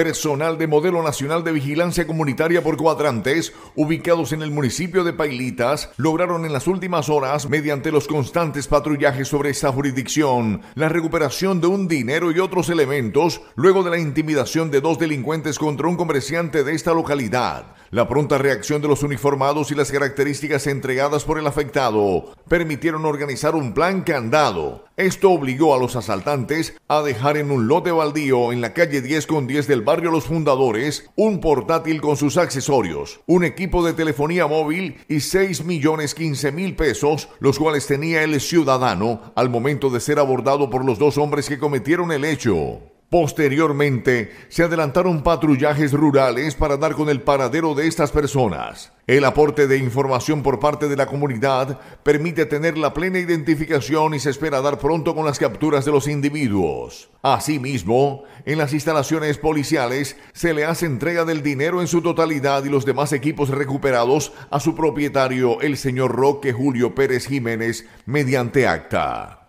Personal de Modelo Nacional de Vigilancia Comunitaria por Cuadrantes, ubicados en el municipio de Pailitas, lograron en las últimas horas, mediante los constantes patrullajes sobre esta jurisdicción, la recuperación de un dinero y otros elementos luego de la intimidación de dos delincuentes contra un comerciante de esta localidad. La pronta reacción de los uniformados y las características entregadas por el afectado permitieron organizar un plan candado. Esto obligó a los asaltantes a dejar en un lote baldío en la calle 10 con 10 del barrio Los Fundadores un portátil con sus accesorios, un equipo de telefonía móvil y 6 millones 15 mil pesos, los cuales tenía el ciudadano al momento de ser abordado por los dos hombres que cometieron el hecho. Posteriormente, se adelantaron patrullajes rurales para dar con el paradero de estas personas. El aporte de información por parte de la comunidad permite tener la plena identificación y se espera dar pronto con las capturas de los individuos. Asimismo, en las instalaciones policiales se le hace entrega del dinero en su totalidad y los demás equipos recuperados a su propietario, el señor Roque Julio Pérez Jiménez, mediante acta.